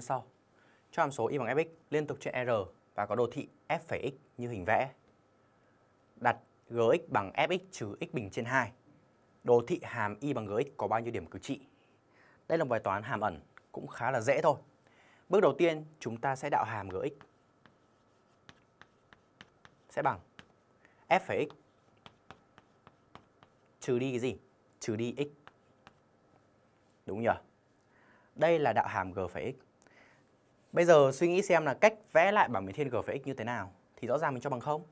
như sau. Cho hàm số y bằng fx liên tục trên R và có đồ thị f' x như hình vẽ. Đặt gx bằng fx trừ x bình trên 2. Đồ thị hàm y bằng gx có bao nhiêu điểm cứu trị? Đây là một bài toán hàm ẩn cũng khá là dễ thôi. Bước đầu tiên chúng ta sẽ đạo hàm gx sẽ bằng f' x trừ đi cái gì? Trừ đi x. Đúng nhỉ? Đây là đạo hàm g' x. Bây giờ suy nghĩ xem là cách vẽ lại bảng biến thiên g về x như thế nào thì rõ ràng mình cho bằng không.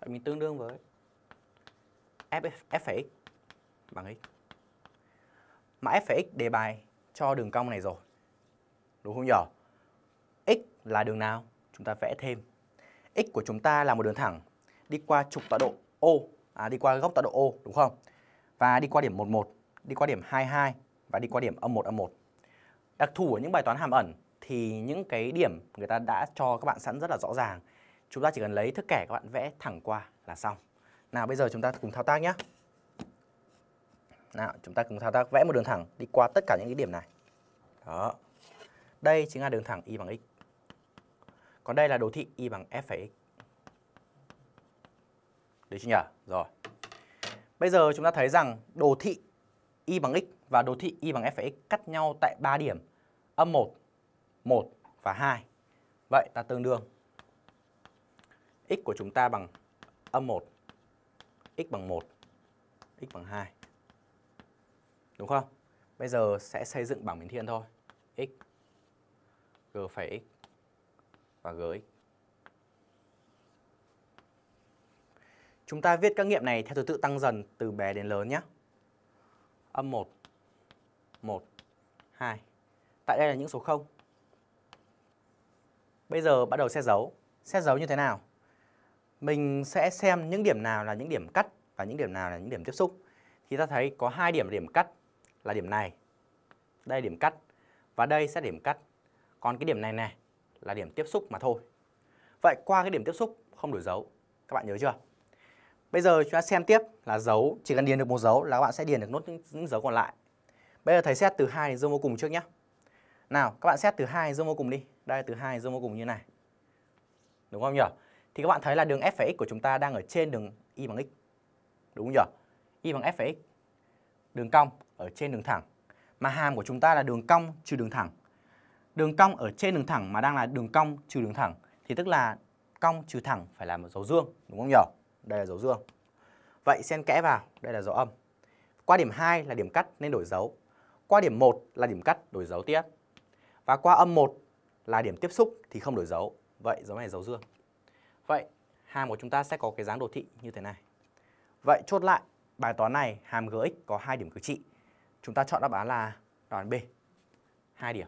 Vậy mình tương đương với f f phải bằng x. Mà f phải x đề bài cho đường cong này rồi. Đúng không nhỉ? x là đường nào? Chúng ta vẽ thêm. x của chúng ta là một đường thẳng đi qua trục tọa độ O, à đi qua góc tọa độ O đúng không? Và đi qua điểm 11, đi qua điểm 22 và đi qua điểm âm 1 âm 1. Đặc thù ở những bài toán hàm ẩn thì những cái điểm người ta đã cho các bạn sẵn rất là rõ ràng. Chúng ta chỉ cần lấy thước kẻ các bạn vẽ thẳng qua là xong. Nào bây giờ chúng ta cùng thao tác nhé. Nào, chúng ta cùng thao tác vẽ một đường thẳng đi qua tất cả những cái điểm này. Đó. Đây chính là đường thẳng y bằng x. Còn đây là đồ thị y bằng f x. Được chưa nhỉ? Rồi. Bây giờ chúng ta thấy rằng đồ thị y bằng x và đồ thị y bằng f x cắt nhau tại ba điểm. Âm 1, 1 và 2. Vậy ta tương đương x của chúng ta bằng âm 1, x bằng 1, x bằng 2. Đúng không? Bây giờ sẽ xây dựng bảng biến thiên thôi. x, g phẩy x và gx. Chúng ta viết các nghiệm này theo thứ tự tăng dần từ bé đến lớn nhé. Âm 1, 1, 2. Tại đây là những số 0. Bây giờ bắt đầu xét dấu. Xét dấu như thế nào? Mình sẽ xem những điểm nào là những điểm cắt và những điểm nào là những điểm tiếp xúc. Thì ta thấy có hai điểm điểm cắt là điểm này. Đây điểm cắt và đây sẽ điểm cắt. Còn cái điểm này này là điểm tiếp xúc mà thôi. Vậy qua cái điểm tiếp xúc không đổi dấu. Các bạn nhớ chưa? Bây giờ chúng ta xem tiếp là dấu, chỉ cần điền được một dấu là các bạn sẽ điền được nốt những, những dấu còn lại. Bây giờ thầy xét từ 2 đến dương vô cùng trước nhé. Nào, các bạn xét từ 2 đến dương vô cùng đi đây từ hai dương vô cùng như này đúng không nhỉ thì các bạn thấy là đường f x của chúng ta đang ở trên đường y bằng x đúng không nhỉ y bằng f x đường cong ở trên đường thẳng mà hàm của chúng ta là đường cong trừ đường thẳng đường cong ở trên đường thẳng mà đang là đường cong trừ đường thẳng thì tức là cong trừ thẳng phải là một dấu dương đúng không nhỉ đây là dấu dương vậy xen kẽ vào đây là dấu âm qua điểm 2 là điểm cắt nên đổi dấu qua điểm 1 là điểm cắt đổi dấu tiếp và qua âm 1 là điểm tiếp xúc thì không đổi dấu. Vậy dấu này dấu dương. Vậy hàm của chúng ta sẽ có cái dáng đồ thị như thế này. Vậy chốt lại bài toán này hàm gx có hai điểm cực trị. Chúng ta chọn đáp án là đáp án B. hai điểm.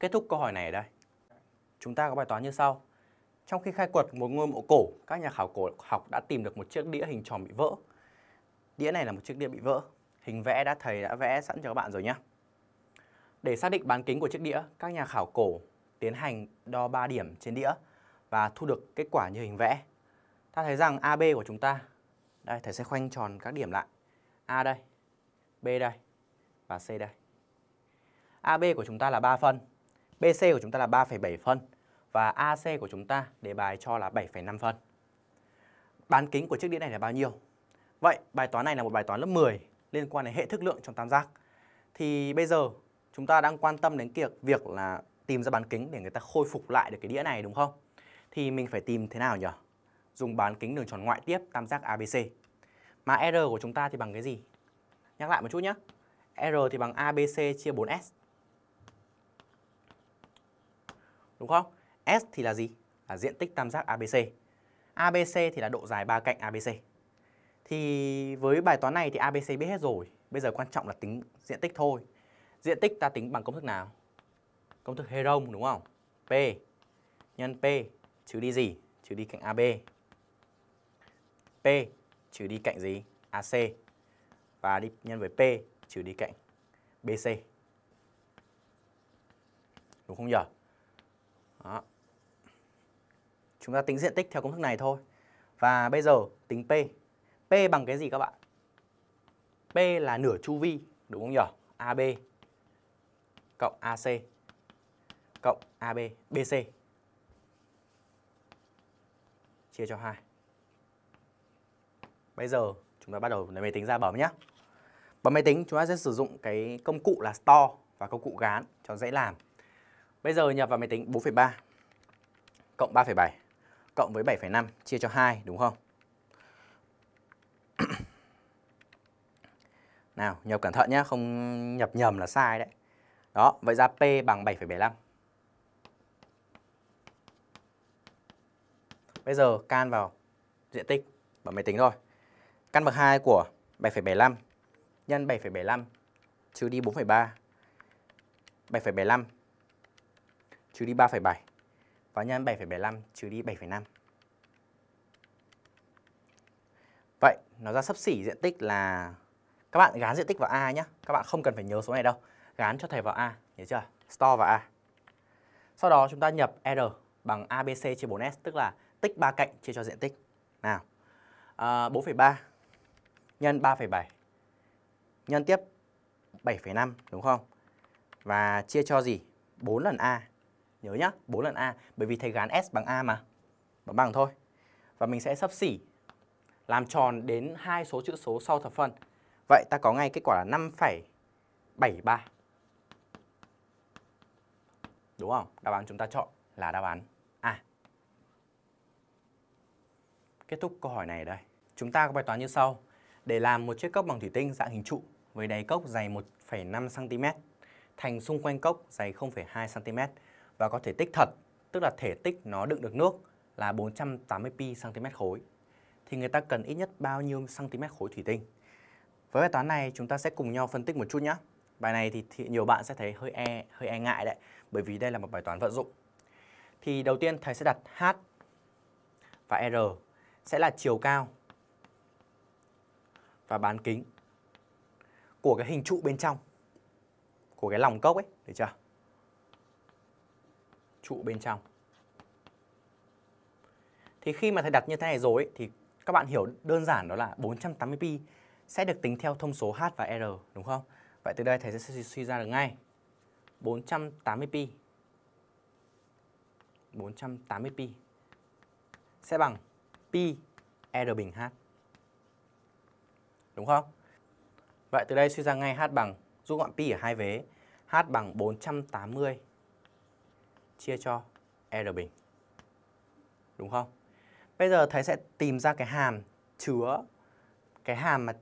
Kết thúc câu hỏi này ở đây. Chúng ta có bài toán như sau. Trong khi khai quật một ngôi mộ cổ, các nhà khảo cổ học đã tìm được một chiếc đĩa hình tròn bị vỡ. Đĩa này là một chiếc đĩa bị vỡ. Hình vẽ đã thầy đã vẽ sẵn cho các bạn rồi nhé. Để xác định bán kính của chiếc đĩa, các nhà khảo cổ tiến hành đo 3 điểm trên đĩa và thu được kết quả như hình vẽ. Ta thấy rằng AB của chúng ta, đây thầy sẽ khoanh tròn các điểm lại. A đây, B đây và C đây. AB của chúng ta là 3 phân, BC của chúng ta là 3,7 phân và AC của chúng ta đề bài cho là 7,5 phân. Bán kính của chiếc đĩa này là bao nhiêu? Vậy bài toán này là một bài toán lớp 10 liên quan đến hệ thức lượng trong tam giác. Thì bây giờ chúng ta đang quan tâm đến việc việc là tìm ra bán kính để người ta khôi phục lại được cái đĩa này đúng không? Thì mình phải tìm thế nào nhỉ? Dùng bán kính đường tròn ngoại tiếp tam giác ABC. Mà R của chúng ta thì bằng cái gì? Nhắc lại một chút nhé. R thì bằng ABC chia 4S. Đúng không? S thì là gì? Là diện tích tam giác ABC. ABC thì là độ dài ba cạnh ABC. Thì với bài toán này thì ABC biết hết rồi. Bây giờ quan trọng là tính diện tích thôi. Diện tích ta tính bằng công thức nào? Công thức Heron đúng không? P nhân P trừ đi gì? Trừ đi cạnh AB. P trừ đi cạnh gì? AC. Và đi nhân với P trừ đi cạnh BC. Đúng không nhỉ? Đó. Chúng ta tính diện tích theo công thức này thôi. Và bây giờ tính P. P bằng cái gì các bạn? P là nửa chu vi, đúng không nhỉ? AB cộng AC cộng AB BC chia cho 2. Bây giờ chúng ta bắt đầu lấy máy tính ra bấm nhé. Bấm máy tính chúng ta sẽ sử dụng cái công cụ là store và công cụ gán cho dễ làm. Bây giờ nhập vào máy tính 4,3 cộng 3,7 cộng với 7,5 chia cho 2 đúng không? Nào, nhập cẩn thận nhé, không nhập nhầm là sai đấy. Đó, vậy ra P bằng 7,75. Bây giờ can vào diện tích bằng máy tính thôi Căn bậc 2 của 7,75 nhân 7,75 trừ đi 4,3. 7,75 trừ đi 3,7 và nhân 7,75 trừ đi 7,5. Vậy nó ra sấp xỉ diện tích là các bạn gán diện tích vào A nhé. Các bạn không cần phải nhớ số này đâu gán cho thầy vào A, nhớ chưa? Store vào A. Sau đó chúng ta nhập R bằng ABC chia 4S, tức là tích ba cạnh chia cho diện tích. Nào, à, 4,3 nhân 3,7 nhân tiếp 7,5 đúng không? Và chia cho gì? 4 lần A. Nhớ nhá, 4 lần A. Bởi vì thầy gán S bằng A mà. Bằng bằng thôi. Và mình sẽ sắp xỉ làm tròn đến hai số chữ số sau thập phân. Vậy ta có ngay kết quả là 5,73. Đúng không? Đáp án chúng ta chọn là đáp án A. Kết thúc câu hỏi này đây. Chúng ta có bài toán như sau. Để làm một chiếc cốc bằng thủy tinh dạng hình trụ với đáy cốc dày 1,5 cm, thành xung quanh cốc dày 0,2 cm và có thể tích thật, tức là thể tích nó đựng được nước là 480 pi cm khối thì người ta cần ít nhất bao nhiêu cm khối thủy tinh. Với bài toán này chúng ta sẽ cùng nhau phân tích một chút nhé. Bài này thì, thì nhiều bạn sẽ thấy hơi e hơi e ngại đấy, bởi vì đây là một bài toán vận dụng. Thì đầu tiên thầy sẽ đặt h và r sẽ là chiều cao và bán kính của cái hình trụ bên trong của cái lòng cốc ấy, được chưa? Trụ bên trong. Thì khi mà thầy đặt như thế này rồi ấy, thì các bạn hiểu đơn giản đó là 480 pi sẽ được tính theo thông số h và r đúng không? Vậy từ đây thầy sẽ suy ra được ngay 480pi 480pi sẽ bằng pi R bình H. Đúng không? Vậy từ đây suy ra ngay H bằng rút gọn pi ở hai vế, H bằng 480 chia cho R bình. Đúng không? Bây giờ thầy sẽ tìm ra cái hàm chứa cái hàm mà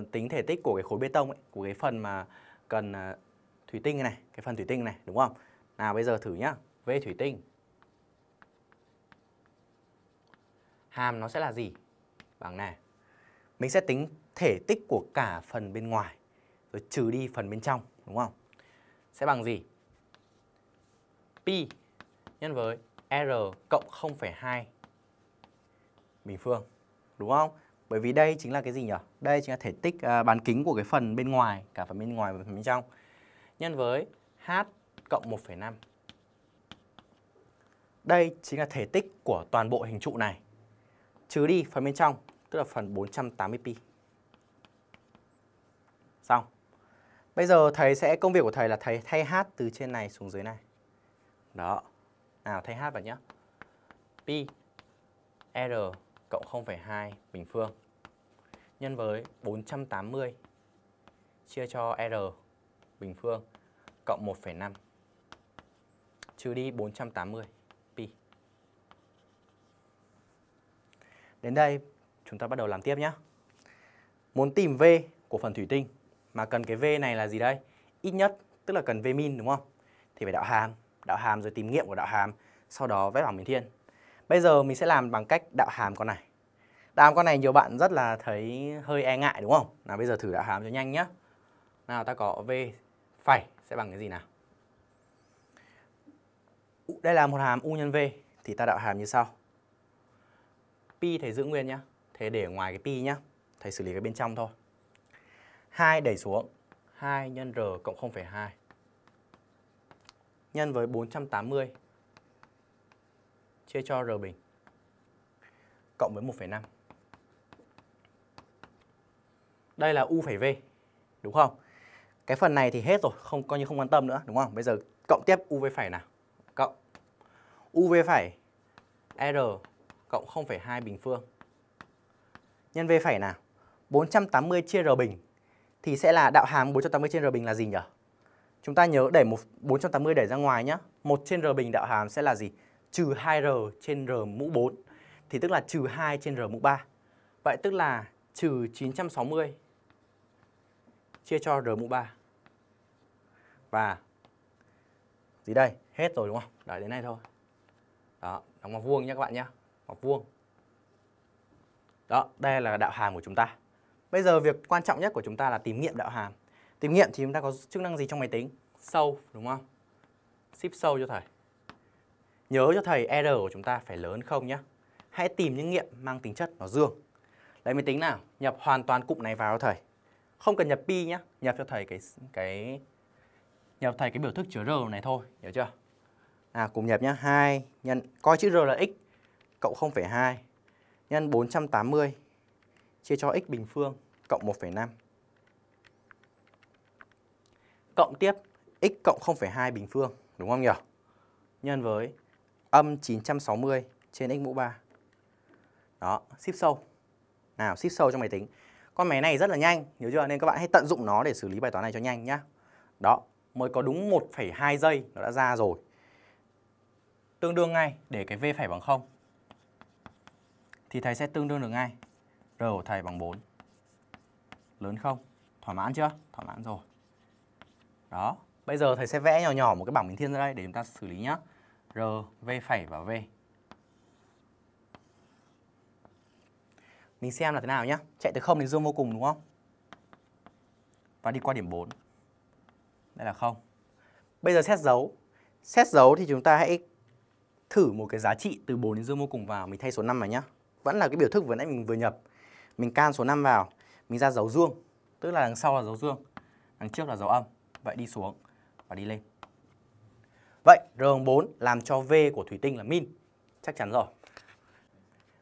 uh, tính thể tích của cái khối bê tông ấy, của cái phần mà cần uh, thủy tinh này, cái phần thủy tinh này đúng không? Nào bây giờ thử nhá. V thủy tinh. Hàm nó sẽ là gì? Bằng này. Mình sẽ tính thể tích của cả phần bên ngoài rồi trừ đi phần bên trong đúng không? Sẽ bằng gì? Pi nhân với R cộng 0,2 bình phương đúng không? bởi vì đây chính là cái gì nhỉ đây chính là thể tích à, bán kính của cái phần bên ngoài cả phần bên ngoài và phần bên trong nhân với h cộng 1,5 đây chính là thể tích của toàn bộ hình trụ này trừ đi phần bên trong tức là phần 480 pi xong bây giờ thầy sẽ công việc của thầy là thầy thay h từ trên này xuống dưới này đó nào thay h vào nhé pi r cộng 0,2 bình phương nhân với 480 chia cho R bình phương cộng 1,5 trừ đi 480 pi. Đến đây chúng ta bắt đầu làm tiếp nhé. Muốn tìm V của phần thủy tinh mà cần cái V này là gì đây? Ít nhất tức là cần V min đúng không? Thì phải đạo hàm, đạo hàm rồi tìm nghiệm của đạo hàm, sau đó vẽ bảng biến thiên. Bây giờ mình sẽ làm bằng cách đạo hàm con này. Đạo hàm con này nhiều bạn rất là thấy hơi e ngại đúng không? Nào bây giờ thử đạo hàm cho nhanh nhá. Nào ta có v phải sẽ bằng cái gì nào? Đây là một hàm u nhân v thì ta đạo hàm như sau. Pi thầy giữ nguyên nhá. Thầy để ngoài cái pi nhá. Thầy xử lý cái bên trong thôi. 2 đẩy xuống 2 nhân r cộng 0,2 nhân với 480 chia cho R bình cộng với 1,5. Đây là U phải V, đúng không? Cái phần này thì hết rồi, không coi như không quan tâm nữa, đúng không? Bây giờ cộng tiếp U V phải nào. Cộng U V phải R cộng 0,2 bình phương. Nhân V phải nào. 480 chia R bình thì sẽ là đạo hàm 480 trên R bình là gì nhỉ? Chúng ta nhớ để một 480 đẩy ra ngoài nhá. 1 trên R bình đạo hàm sẽ là gì? trừ 2R trên R mũ 4 thì tức là trừ 2 trên R mũ 3. Vậy tức là trừ 960 chia cho R mũ 3. Và gì đây? Hết rồi đúng không? Đấy đến này thôi. Đó, đóng ngoặc vuông nhé các bạn nhé. Ngoặc vuông. Đó, đây là đạo hàm của chúng ta. Bây giờ việc quan trọng nhất của chúng ta là tìm nghiệm đạo hàm. Tìm nghiệm thì chúng ta có chức năng gì trong máy tính? Sâu đúng không? Ship sâu cho thầy. Nhớ cho thầy R của chúng ta phải lớn không nhé. Hãy tìm những nghiệm mang tính chất nó dương. Lấy máy tính nào, nhập hoàn toàn cụm này vào cho thầy. Không cần nhập pi nhé, nhập cho thầy cái cái nhập thầy cái biểu thức chứa R này thôi, hiểu chưa? À cùng nhập nhé, 2 nhân coi chữ R là x cộng 0,2 nhân 480 chia cho x bình phương cộng 1,5. Cộng tiếp x cộng 0,2 bình phương, đúng không nhỉ? Nhân với âm 960 trên x mũ 3. Đó, ship sâu. Nào, ship sâu trong máy tính. Con máy này rất là nhanh, hiểu chưa? Nên các bạn hãy tận dụng nó để xử lý bài toán này cho nhanh nhá. Đó, mới có đúng 1,2 giây nó đã ra rồi. Tương đương ngay để cái v phải bằng 0. Thì thầy sẽ tương đương được ngay r của thầy bằng 4. Lớn không? Thỏa mãn chưa? Thỏa mãn rồi. Đó, bây giờ thầy sẽ vẽ nhỏ nhỏ một cái bảng bình thiên ra đây để chúng ta xử lý nhá. R, V phẩy và V. Mình xem là thế nào nhé. Chạy từ 0 đến dương vô cùng đúng không? Và đi qua điểm 4. Đây là 0. Bây giờ xét dấu. Xét dấu thì chúng ta hãy thử một cái giá trị từ 4 đến dương vô cùng vào. Mình thay số 5 vào nhé. Vẫn là cái biểu thức vừa nãy mình vừa nhập. Mình can số 5 vào. Mình ra dấu dương. Tức là đằng sau là dấu dương. Đằng trước là dấu âm. Vậy đi xuống và đi lên. Vậy R4 làm cho V của thủy tinh là min. Chắc chắn rồi.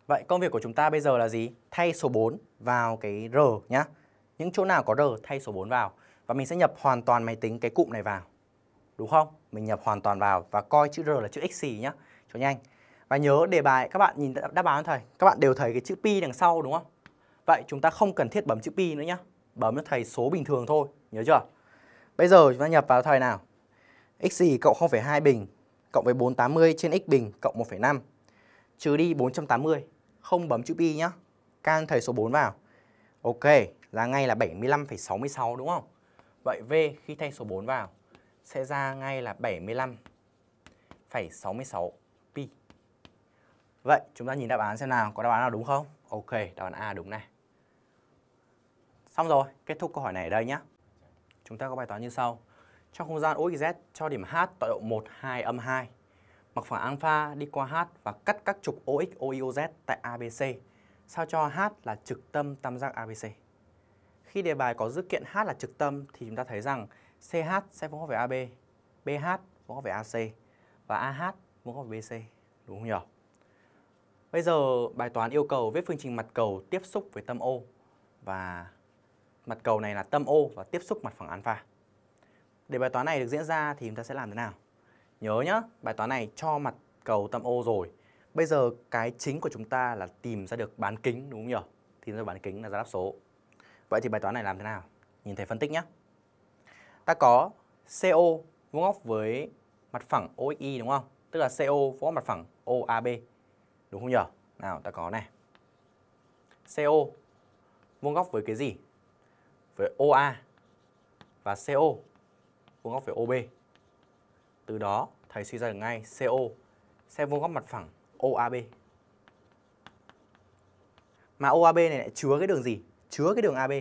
Vậy công việc của chúng ta bây giờ là gì? Thay số 4 vào cái R nhá. Những chỗ nào có R thay số 4 vào. Và mình sẽ nhập hoàn toàn máy tính cái cụm này vào. Đúng không? Mình nhập hoàn toàn vào và coi chữ R là chữ xì nhá. Cho nhanh. Và nhớ đề bài các bạn nhìn đáp án thầy, các bạn đều thấy cái chữ pi đằng sau đúng không? Vậy chúng ta không cần thiết bấm chữ pi nữa nhá. Bấm cho thầy số bình thường thôi, nhớ chưa? Bây giờ chúng ta nhập vào thầy nào? x gì cộng 0,2 bình cộng với 480 trên x bình cộng 1,5 trừ đi 480, không bấm chữ pi nhá. Can thầy số 4 vào. Ok, là ngay là 75,66 đúng không? Vậy V khi thay số 4 vào sẽ ra ngay là 75,66 pi. Vậy chúng ta nhìn đáp án xem nào, có đáp án nào đúng không? Ok, đáp án A đúng này. Xong rồi, kết thúc câu hỏi này ở đây nhé. Chúng ta có bài toán như sau. Trong không gian OXZ cho điểm H tọa độ 1, 2, âm 2 mặc phẳng alpha đi qua H và cắt các trục OX, Oy Oz tại ABC sao cho H là trực tâm tam giác ABC. Khi đề bài có dữ kiện H là trực tâm thì chúng ta thấy rằng CH sẽ vuông góc về AB, BH vuông góc về AC và AH vuông góc về BC, đúng không nhỉ? Bây giờ bài toán yêu cầu viết phương trình mặt cầu tiếp xúc với tâm O và mặt cầu này là tâm O và tiếp xúc mặt phẳng alpha. Để bài toán này được diễn ra thì chúng ta sẽ làm thế nào? Nhớ nhá, bài toán này cho mặt cầu tâm O rồi. Bây giờ cái chính của chúng ta là tìm ra được bán kính đúng không nhỉ? Tìm ra bán kính là giá đáp số. Vậy thì bài toán này làm thế nào? Nhìn thấy phân tích nhé. Ta có CO vuông góc với mặt phẳng OXY đúng không? Tức là CO vuông góc mặt phẳng OAB. Đúng không nhỉ? Nào ta có này. CO vuông góc với cái gì? Với OA và CO vuông góc với OB. Từ đó, thầy suy ra được ngay CO sẽ vuông góc mặt phẳng OAB. Mà OAB này lại chứa cái đường gì? Chứa cái đường AB.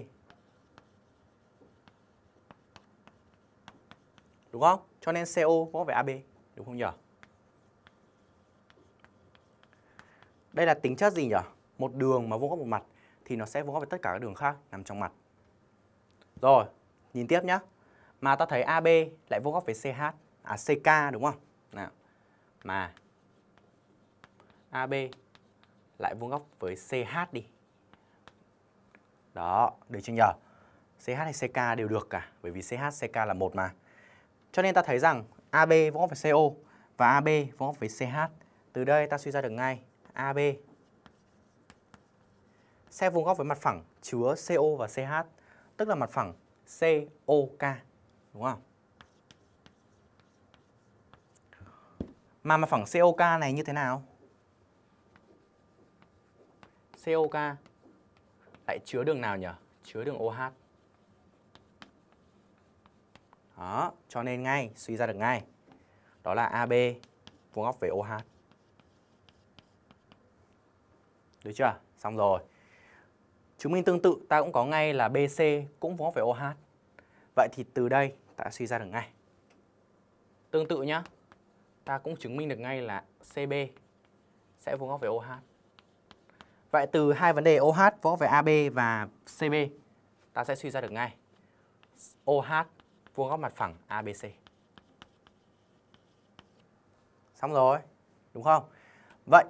Đúng không? Cho nên CO có phải AB, đúng không nhỉ? Đây là tính chất gì nhỉ? Một đường mà vuông góc một mặt thì nó sẽ vuông góc với tất cả các đường khác nằm trong mặt. Rồi, nhìn tiếp nhé mà ta thấy AB lại vuông góc với CH à CK đúng không? Nào. Mà AB lại vuông góc với CH đi. Đó, được chưa nhờ? CH hay CK đều được cả, bởi vì CH, CK là một mà. Cho nên ta thấy rằng AB vuông góc với CO và AB vuông góc với CH. Từ đây ta suy ra được ngay AB sẽ vuông góc với mặt phẳng chứa CO và CH, tức là mặt phẳng COK đúng không? Mà mà phẳng COK này như thế nào? COK lại chứa đường nào nhỉ? Chứa đường OH. Đó, cho nên ngay, suy ra được ngay. Đó là AB vuông góc với OH. Được chưa? Xong rồi. Chứng minh tương tự ta cũng có ngay là BC cũng vuông góc với OH. Vậy thì từ đây ta suy ra được ngay. Tương tự nhá, ta cũng chứng minh được ngay là CB sẽ vuông góc với OH. Vậy từ hai vấn đề OH vuông góc với AB và CB, ta sẽ suy ra được ngay OH vuông góc mặt phẳng ABC. Xong rồi, đúng không? Vậy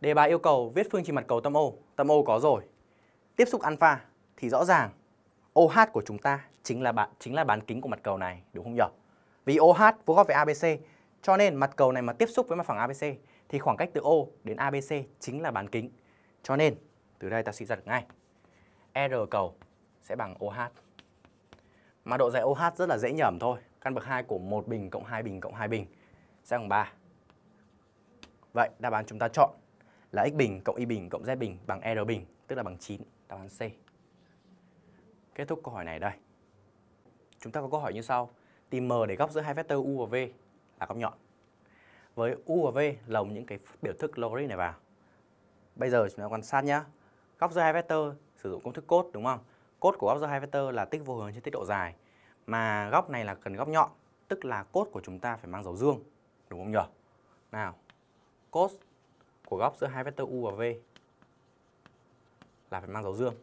đề bài yêu cầu viết phương trình mặt cầu tâm O, tâm O có rồi. Tiếp xúc alpha thì rõ ràng OH của chúng ta chính là bán chính là bán kính của mặt cầu này đúng không nhỉ? Vì OH vuông góc với ABC, cho nên mặt cầu này mà tiếp xúc với mặt phẳng ABC thì khoảng cách từ O đến ABC chính là bán kính. Cho nên từ đây ta suy ra được ngay. R cầu sẽ bằng OH. Mà độ dài OH rất là dễ nhầm thôi. Căn bậc 2 của một bình cộng hai bình cộng hai bình sẽ bằng 3. Vậy đáp án chúng ta chọn là x bình cộng y bình cộng z bình bằng r bình, tức là bằng 9, đáp án C. Kết thúc câu hỏi này đây. Chúng ta có câu hỏi như sau. Tìm M để góc giữa hai vectơ U và V là góc nhọn. Với U và V lồng những cái biểu thức logarit này vào. Bây giờ chúng ta quan sát nhá Góc giữa hai vectơ sử dụng công thức cốt đúng không? Cốt của góc giữa hai vectơ là tích vô hướng trên tích độ dài. Mà góc này là cần góc nhọn, tức là cốt của chúng ta phải mang dấu dương. Đúng không nhỉ? Nào, cos của góc giữa hai vectơ u và v là phải mang dấu dương.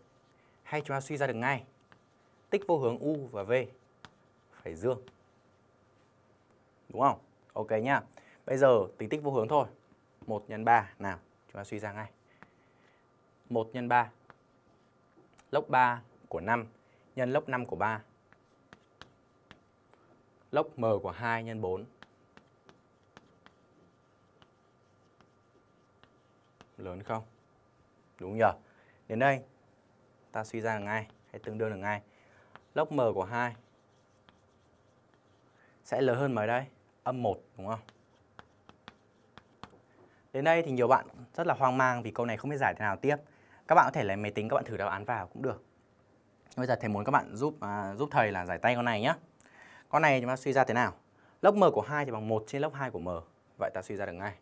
Hay chúng ta suy ra được ngay tích vô hướng u và v phải dương. Đúng không? Ok nhá. Bây giờ tính tích vô hướng thôi. 1 nhân 3 nào, chúng ta suy ra ngay. 1 nhân 3 log 3 của 5 nhân log 5 của 3 log m của 2 nhân 4 lớn không? Đúng nhờ? Đến đây ta suy ra ngay, hay tương đương được ngay. Log m của 2 sẽ lớn hơn mấy đây? Âm 1 đúng không? Đến đây thì nhiều bạn rất là hoang mang vì câu này không biết giải thế nào tiếp. Các bạn có thể lấy máy tính các bạn thử đáp án vào cũng được. Bây giờ thầy muốn các bạn giúp à, giúp thầy là giải tay con này nhé. Con này chúng ta suy ra thế nào? Lốc m của 2 thì bằng 1 chia lốc 2 của m. Vậy ta suy ra được ngay.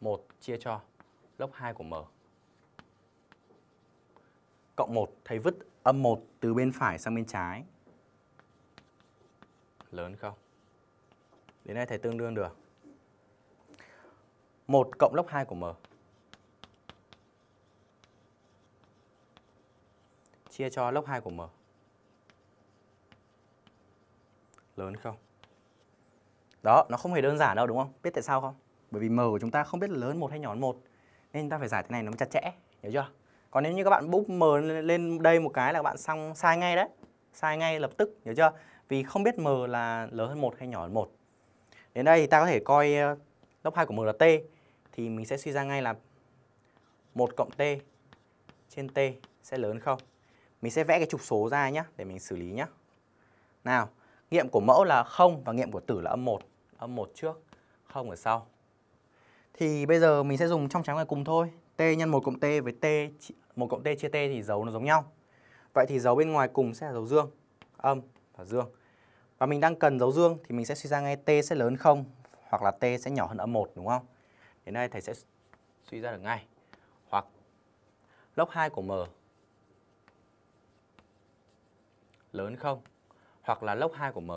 1 chia cho lốc 2 của m. Cộng 1, thầy vứt âm 1 từ bên phải sang bên trái lớn không? Đến đây thầy tương đương được 1 cộng lớp 2 của M chia cho lớp 2 của M lớn không? Đó, nó không hề đơn giản đâu đúng không? Biết tại sao không? Bởi vì M của chúng ta không biết là lớn một hay nhỏ hơn 1 Nên chúng ta phải giải thế này nó chặt chẽ, hiểu chưa? Còn nếu như các bạn búp M lên đây một cái là các bạn xong sai ngay đấy Sai ngay lập tức, hiểu chưa? vì không biết m là lớn hơn một hay nhỏ hơn một. Đến đây thì ta có thể coi ờ, lớp 2 của m là t thì mình sẽ suy ra ngay là 1 cộng t trên t sẽ lớn không? Mình sẽ vẽ cái trục số ra nhé để mình xử lý nhé. Nào, nghiệm của mẫu là 0 và nghiệm của tử là âm 1. Âm 1 trước, 0 ở sau. Thì bây giờ mình sẽ dùng trong trắng ngoài cùng thôi. T nhân 1 cộng T với T 1 cộng T chia T thì dấu nó giống nhau. Vậy thì dấu bên ngoài cùng sẽ là dấu dương. Âm và dương. Và mình đang cần dấu dương thì mình sẽ suy ra ngay t sẽ lớn không hoặc là t sẽ nhỏ hơn âm 1 đúng không? Đến đây thầy sẽ suy ra được ngay. Hoặc log 2 của m lớn không hoặc là log 2 của m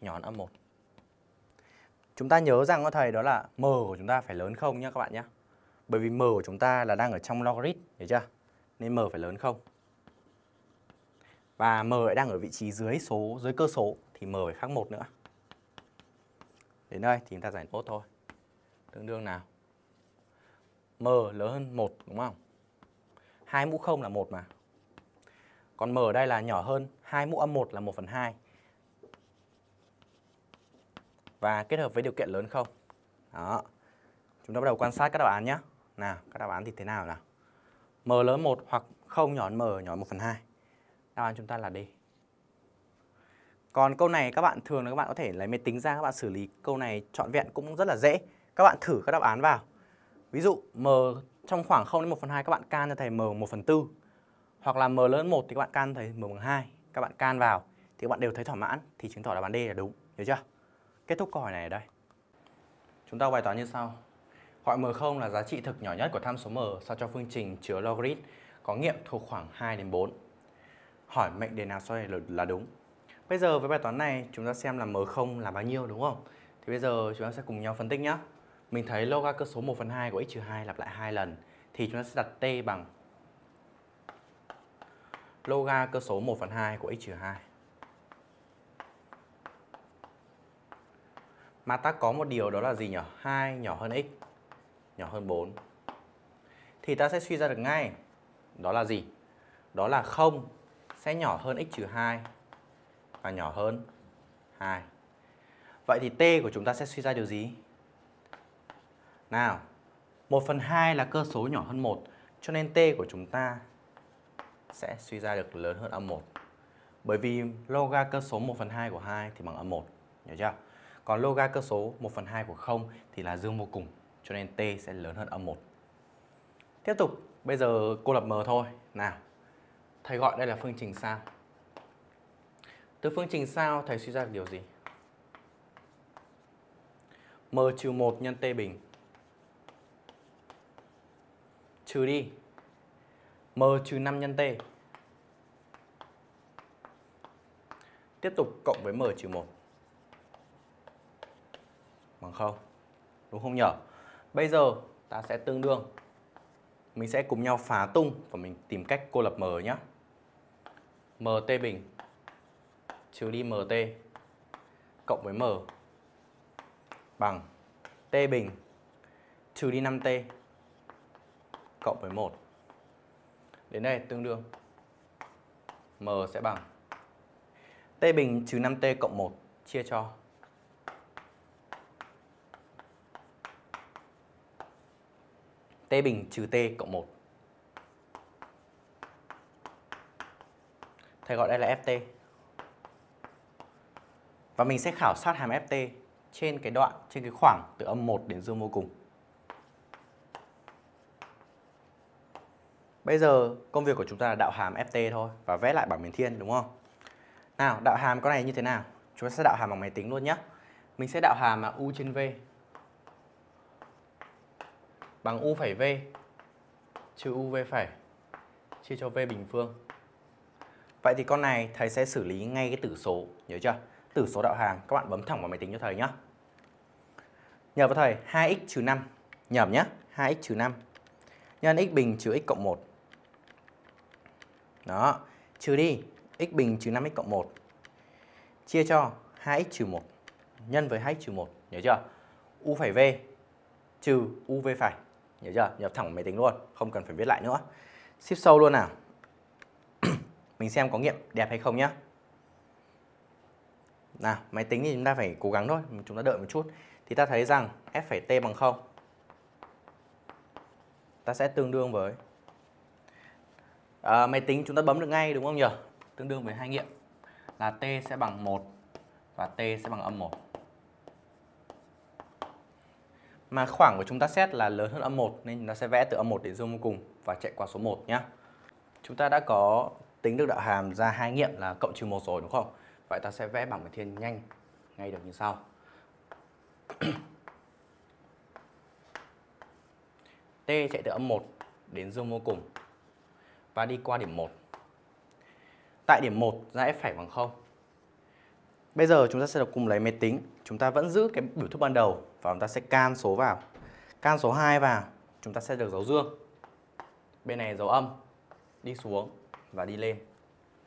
nhỏ hơn âm 1. Chúng ta nhớ rằng các thầy đó là m của chúng ta phải lớn không nhé các bạn nhé. Bởi vì m của chúng ta là đang ở trong logarit, hiểu chưa? Nên m phải lớn không? và M đang ở vị trí dưới số dưới cơ số thì M phải khác một nữa. Đến đây thì chúng ta giải nốt thôi. Tương đương nào? M lớn hơn 1 đúng không? hai mũ 0 là một mà. Còn M ở đây là nhỏ hơn hai mũ âm 1 là 1 phần 2. Và kết hợp với điều kiện lớn không? Đó. Chúng ta bắt đầu quan sát các đáp án nhé. Nào, các đáp án thì thế nào nào? M lớn 1 hoặc không nhỏ hơn M nhỏ 1 phần 2. Đáp án chúng ta là D. Còn câu này các bạn thường là các bạn có thể lấy máy tính ra các bạn xử lý câu này trọn vẹn cũng rất là dễ. Các bạn thử các đáp án vào. Ví dụ m trong khoảng 0 đến 1 phần 2 các bạn can cho thầy m 1 phần 4. Hoặc là m lớn 1 thì các bạn can thầy m bằng 2. Các bạn can vào thì các bạn đều thấy thỏa mãn thì chứng tỏ đáp án D là đúng. Hiểu chưa? Kết thúc câu hỏi này ở đây. Chúng ta bài toán như sau. Gọi m0 là giá trị thực nhỏ nhất của tham số m sao cho phương trình chứa logarit có nghiệm thuộc khoảng 2 đến 4 hỏi mệnh đề nào sau này là đúng. Bây giờ với bài toán này chúng ta xem là M0 là bao nhiêu đúng không? Thì bây giờ chúng ta sẽ cùng nhau phân tích nhé. Mình thấy log cơ số 1 phần 2 của x-2 lặp lại hai lần thì chúng ta sẽ đặt t bằng log cơ số 1 phần 2 của x-2. Mà ta có một điều đó là gì nhỉ? 2 nhỏ hơn x nhỏ hơn 4. Thì ta sẽ suy ra được ngay đó là gì? Đó là 0 sẽ nhỏ hơn x trừ 2 và nhỏ hơn 2. Vậy thì t của chúng ta sẽ suy ra điều gì? Nào, 1 phần 2 là cơ số nhỏ hơn 1 cho nên t của chúng ta sẽ suy ra được lớn hơn âm 1. Bởi vì loga cơ số 1 phần 2 của 2 thì bằng âm 1. Nhớ chưa? Còn loga cơ số 1 phần 2 của 0 thì là dương vô cùng cho nên t sẽ lớn hơn âm 1. Tiếp tục, bây giờ cô lập m thôi. Nào, Thầy gọi đây là phương trình sao. Từ phương trình sao thầy suy ra được điều gì? M trừ 1 nhân T bình trừ đi M trừ 5 nhân T tiếp tục cộng với M trừ 1 bằng 0 đúng không nhở? Bây giờ ta sẽ tương đương mình sẽ cùng nhau phá tung và mình tìm cách cô lập M nhé. MT bình trừ đi MT cộng với M bằng T bình trừ đi 5T cộng với 1. Đến đây tương đương M sẽ bằng T bình trừ 5T cộng 1 chia cho T bình trừ T cộng 1. thầy gọi đây là ft và mình sẽ khảo sát hàm ft trên cái đoạn trên cái khoảng từ âm 1 đến dương vô cùng Bây giờ công việc của chúng ta là đạo hàm ft thôi và vẽ lại bảng biến thiên đúng không? Nào, đạo hàm con này như thế nào? Chúng ta sẽ đạo hàm bằng máy tính luôn nhé. Mình sẽ đạo hàm là u trên v bằng u phẩy v trừ u v phẩy chia cho v bình phương Vậy thì con này thầy sẽ xử lý ngay cái tử số, nhớ chưa? Tử số đạo hàng, các bạn bấm thẳng vào máy tính cho thầy nhé. Nhờ vào thầy 2x trừ 5, nhầm nhá 2x trừ 5 nhân x bình trừ x cộng 1. Đó, trừ đi x bình trừ 5x cộng 1 chia cho 2x trừ 1 nhân với 2x trừ 1, nhớ chưa? U phải V trừ u v phải nhớ chưa? Nhập thẳng vào máy tính luôn, không cần phải viết lại nữa. Ship sâu luôn nào mình xem có nghiệm đẹp hay không nhé nào máy tính thì chúng ta phải cố gắng thôi chúng ta đợi một chút thì ta thấy rằng f phẩy t bằng 0 ta sẽ tương đương với à, máy tính chúng ta bấm được ngay đúng không nhỉ tương đương với hai nghiệm là t sẽ bằng 1 và t sẽ bằng âm 1 mà khoảng của chúng ta xét là lớn hơn âm 1 nên chúng ta sẽ vẽ từ âm 1 đến dương vô cùng và chạy qua số 1 nhé. Chúng ta đã có tính được đạo hàm ra hai nghiệm là cộng trừ một rồi đúng không? Vậy ta sẽ vẽ bảng bình thiên nhanh ngay được như sau. t chạy từ âm 1 đến dương vô cùng và đi qua điểm 1. Tại điểm 1 ra f phải bằng 0. Bây giờ chúng ta sẽ được cùng lấy máy tính, chúng ta vẫn giữ cái biểu thức ban đầu và chúng ta sẽ can số vào. Can số 2 vào, chúng ta sẽ được dấu dương. Bên này dấu âm đi xuống và đi lên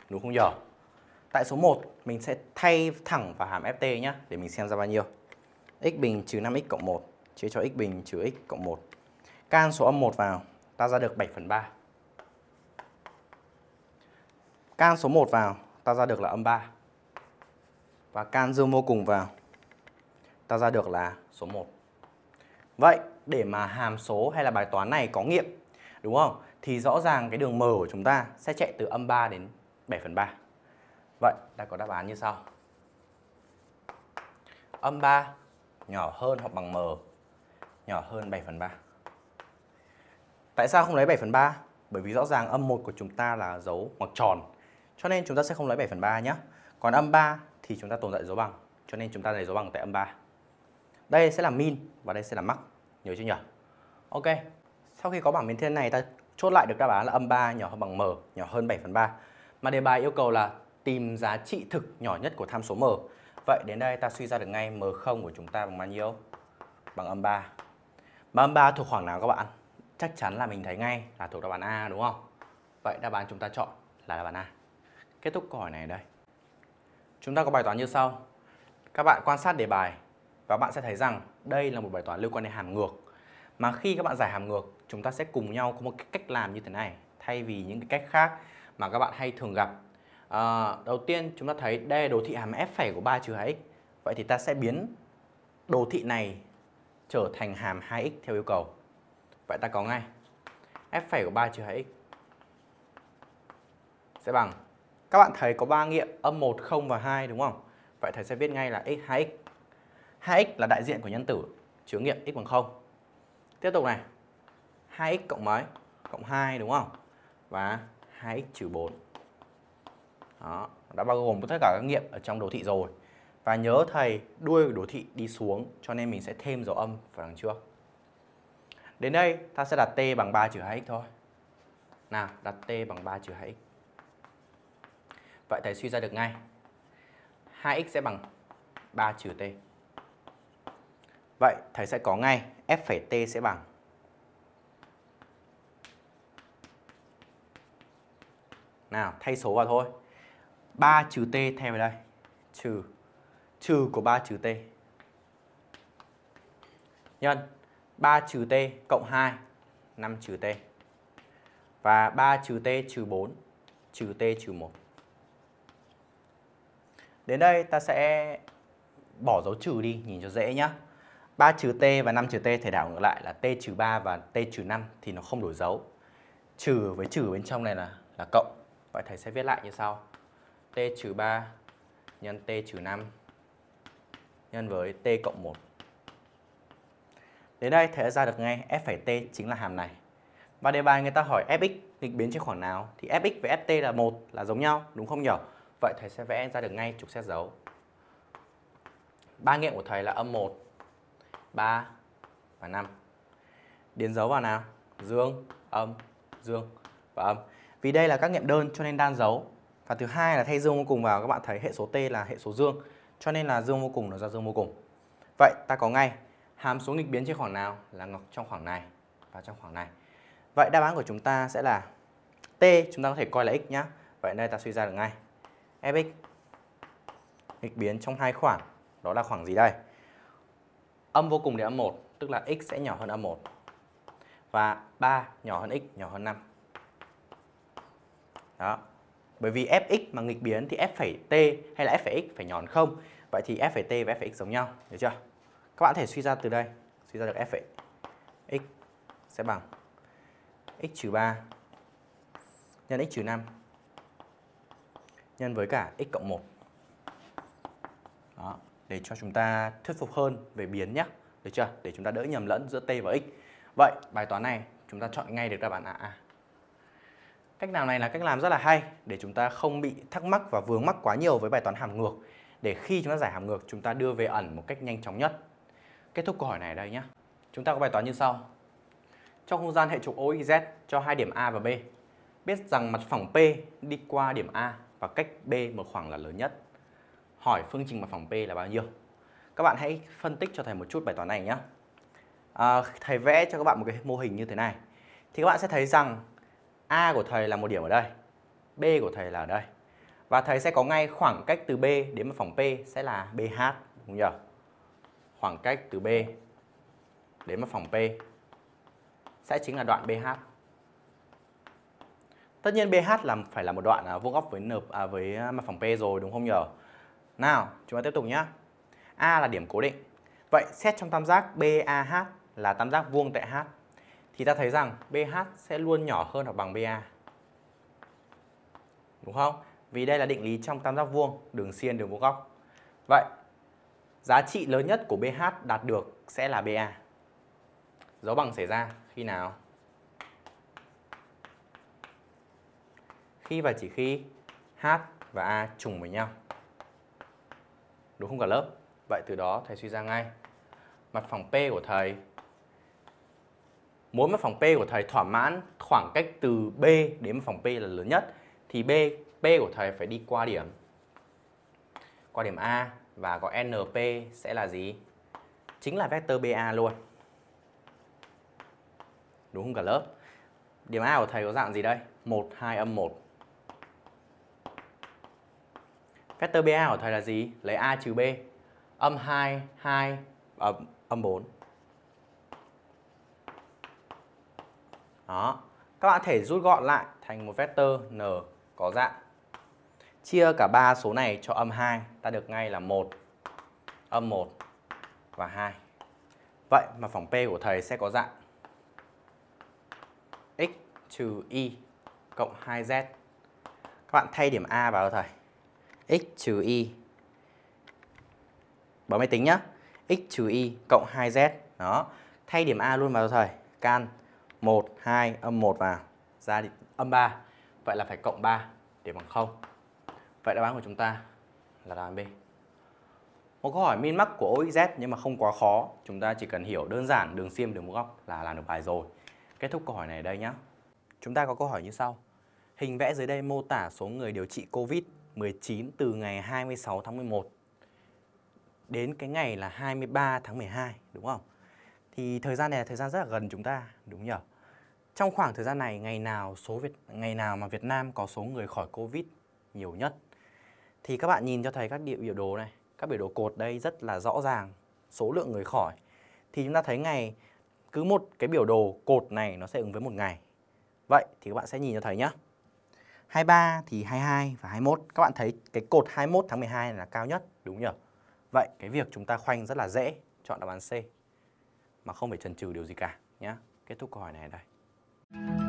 đúng không nhở tại số 1 mình sẽ thay thẳng vào hàm ft nhé để mình xem ra bao nhiêu x bình trừ 5x cộng 1 chia cho x bình trừ x cộng 1 can số âm 1 vào ta ra được 7 phần 3 can số 1 vào ta ra được là âm 3 và can dương vô cùng vào ta ra được là số 1 vậy để mà hàm số hay là bài toán này có nghiệm đúng không thì rõ ràng cái đường m của chúng ta sẽ chạy từ âm 3 đến 7 phần 3. Vậy ta có đáp án như sau. Âm 3 nhỏ hơn hoặc bằng m nhỏ hơn 7 phần 3. Tại sao không lấy 7 phần 3? Bởi vì rõ ràng âm 1 của chúng ta là dấu ngoặc tròn. Cho nên chúng ta sẽ không lấy 7 phần 3 nhé. Còn âm 3 thì chúng ta tồn tại dấu bằng. Cho nên chúng ta lấy dấu bằng tại âm 3. Đây sẽ là min và đây sẽ là max. Nhớ chưa nhỉ? Ok. Sau khi có bảng biến thiên này ta chốt lại được đáp án là âm 3 nhỏ hơn bằng m nhỏ hơn 7 phần 3. Mà đề bài yêu cầu là tìm giá trị thực nhỏ nhất của tham số m. Vậy đến đây ta suy ra được ngay m0 của chúng ta bằng bao nhiêu? Bằng âm 3. Mà âm 3 thuộc khoảng nào các bạn? Chắc chắn là mình thấy ngay là thuộc đáp án A đúng không? Vậy đáp án chúng ta chọn là đáp án A. Kết thúc câu hỏi này đây. Chúng ta có bài toán như sau. Các bạn quan sát đề bài và bạn sẽ thấy rằng đây là một bài toán liên quan đến hàm ngược mà khi các bạn giải hàm ngược, chúng ta sẽ cùng nhau có một cái cách làm như thế này thay vì những cái cách khác mà các bạn hay thường gặp. À, đầu tiên chúng ta thấy đây là đồ thị hàm f phẩy của 3 trừ 2x. Vậy thì ta sẽ biến đồ thị này trở thành hàm 2x theo yêu cầu. Vậy ta có ngay f phẩy của 3 trừ 2x sẽ bằng các bạn thấy có ba nghiệm âm 1, 0 và 2 đúng không? Vậy thầy sẽ viết ngay là x 2x. 2x là đại diện của nhân tử chứa nghiệm x bằng 0. Tiếp tục này. 2x cộng mấy? Cộng 2 đúng không? Và 2x trừ 4. Đó, đã bao gồm tất cả các nghiệm ở trong đồ thị rồi. Và nhớ thầy đuôi của đồ thị đi xuống cho nên mình sẽ thêm dấu âm vào đằng trước. Đến đây ta sẽ đặt t bằng 3 trừ 2x thôi. Nào, đặt t bằng 3 trừ 2x. Vậy thầy suy ra được ngay. 2x sẽ bằng 3 trừ t. Vậy thầy sẽ có ngay F'T sẽ bằng Nào, thay số vào thôi. 3 trừ t thêm vào đây. Trừ trừ của 3 trừ t. Nhân 3 trừ t cộng 2 5 trừ t. Và 3 trừ t trừ 4 trừ t trừ 1. Đến đây ta sẽ bỏ dấu trừ đi nhìn cho dễ nhé. 3 trừ t và 5 trừ t thể đảo ngược lại là t trừ 3 và t trừ 5 thì nó không đổi dấu. Trừ với trừ bên trong này là là cộng. Vậy thầy sẽ viết lại như sau. t trừ 3 nhân t trừ 5 nhân với t cộng 1. Đến đây thầy đã ra được ngay f' t chính là hàm này. Và đề bài người ta hỏi fx nghịch biến trên khoảng nào thì fx với ft là một là giống nhau đúng không nhỉ? Vậy thầy sẽ vẽ ra được ngay trục xét dấu. Ba nghiệm của thầy là âm 1 3 và 5. Điền dấu vào nào? Dương, âm, dương và âm. Vì đây là các nghiệm đơn cho nên đan dấu. Và thứ hai là thay dương vô cùng vào các bạn thấy hệ số t là hệ số dương, cho nên là dương vô cùng nó ra dương vô cùng. Vậy ta có ngay hàm số nghịch biến trên khoảng nào là ngọc trong khoảng này và trong khoảng này. Vậy đáp án của chúng ta sẽ là t chúng ta có thể coi là x nhá. Vậy đây ta suy ra được ngay. fx nghịch biến trong hai khoảng đó là khoảng gì đây? âm vô cùng để âm 1 tức là x sẽ nhỏ hơn âm 1 và 3 nhỏ hơn x nhỏ hơn 5. Đó. Bởi vì fx mà nghịch biến thì f(t) hay là f(x) phải nhỏ hơn 0. Vậy thì f(t) và f(x) giống nhau, được chưa? Các bạn có thể suy ra từ đây, suy ra được f(x) sẽ bằng x trừ 3 nhân x trừ 5 nhân với cả x cộng 1. Đó để cho chúng ta thuyết phục hơn về biến nhé được chưa để chúng ta đỡ nhầm lẫn giữa t và x vậy bài toán này chúng ta chọn ngay được đáp án là a cách làm này là cách làm rất là hay để chúng ta không bị thắc mắc và vướng mắc quá nhiều với bài toán hàm ngược để khi chúng ta giải hàm ngược chúng ta đưa về ẩn một cách nhanh chóng nhất kết thúc câu hỏi này đây nhé chúng ta có bài toán như sau trong không gian hệ trục OXZ cho hai điểm A và B biết rằng mặt phẳng P đi qua điểm A và cách B một khoảng là lớn nhất hỏi phương trình mặt phẳng P là bao nhiêu. Các bạn hãy phân tích cho thầy một chút bài toán này nhé. À, thầy vẽ cho các bạn một cái mô hình như thế này. Thì các bạn sẽ thấy rằng A của thầy là một điểm ở đây, B của thầy là ở đây. Và thầy sẽ có ngay khoảng cách từ B đến mặt phẳng P sẽ là BH, đúng nhỉ? Khoảng cách từ B đến mặt phẳng P sẽ chính là đoạn BH. Tất nhiên BH là phải là một đoạn à, vuông góc với nợp à, với à, mặt phẳng P rồi đúng không nhỉ? Nào, chúng ta tiếp tục nhé. A là điểm cố định. Vậy xét trong tam giác BAH là tam giác vuông tại H thì ta thấy rằng BH sẽ luôn nhỏ hơn hoặc bằng BA. Đúng không? Vì đây là định lý trong tam giác vuông, đường xiên, đường vuông góc. Vậy giá trị lớn nhất của BH đạt được sẽ là BA. Dấu bằng xảy ra khi nào? Khi và chỉ khi H và A trùng với nhau đúng không cả lớp vậy từ đó thầy suy ra ngay mặt phẳng p của thầy mỗi mặt phẳng p của thầy thỏa mãn khoảng cách từ b đến mặt phẳng p là lớn nhất thì b p của thầy phải đi qua điểm qua điểm a và có np sẽ là gì chính là vector ba luôn đúng không cả lớp điểm a của thầy có dạng gì đây 1 2 âm 1 Vector BA của thầy là gì? Lấy A trừ B. Âm 2, 2, âm, âm 4. Đó. Các bạn thể rút gọn lại thành một vector n có dạng. Chia cả ba số này cho âm 2, ta được ngay là 1, âm 1 và 2. Vậy mà phỏng P của thầy sẽ có dạng x trừ y cộng 2z. Các bạn thay điểm A vào thầy x trừ y bấm máy tính nhá x trừ y cộng 2z đó thay điểm a luôn vào thầy can 1 2 âm 1 vào ra âm 3 vậy là phải cộng 3 để bằng 0 vậy đáp án của chúng ta là đáp án B một câu hỏi min mắc của OXZ nhưng mà không quá khó chúng ta chỉ cần hiểu đơn giản đường xiêm đường một góc là làm được bài rồi kết thúc câu hỏi này ở đây nhé chúng ta có câu hỏi như sau hình vẽ dưới đây mô tả số người điều trị COVID 19 từ ngày 26 tháng 11 đến cái ngày là 23 tháng 12 đúng không? Thì thời gian này là thời gian rất là gần chúng ta đúng nhỉ? Trong khoảng thời gian này ngày nào số Việt ngày nào mà Việt Nam có số người khỏi Covid nhiều nhất? Thì các bạn nhìn cho thấy các địa biểu đồ này, các biểu đồ cột đây rất là rõ ràng số lượng người khỏi. Thì chúng ta thấy ngày cứ một cái biểu đồ cột này nó sẽ ứng với một ngày. Vậy thì các bạn sẽ nhìn cho thấy nhé. 23 thì 22 và 21. Các bạn thấy cái cột 21 tháng 12 là cao nhất đúng nhỉ? Vậy cái việc chúng ta khoanh rất là dễ, chọn đáp án C mà không phải chần chừ điều gì cả nhé. Kết thúc câu hỏi này ở đây.